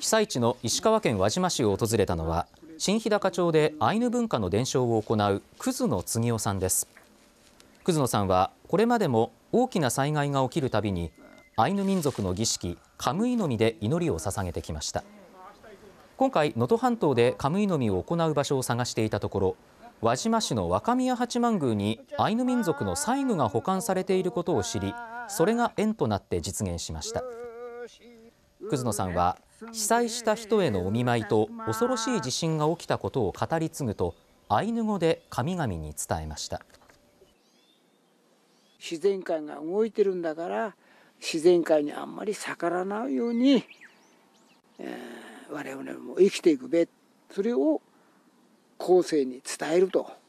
被災地の石川県輪島市を訪れたのは新日高町でアイヌ文化の伝承を行う葛野次夫さんです葛野さんはこれまでも大きな災害が起きるたびにアイヌ民族の儀式カムイのみで祈りを捧げてきました今回能登半島でカムイのみを行う場所を探していたところ輪島市の若宮八幡宮にアイヌ民族の債務が保管されていることを知りそれが縁となって実現しました葛野さんは被災した人へのお見舞いと恐ろしい地震が起きたことを語り継ぐとアイヌ語で神々に伝えました自然界が動いてるんだから自然界にあんまり逆らわないように、えー、我々も生きていくべそれを後世に伝えると。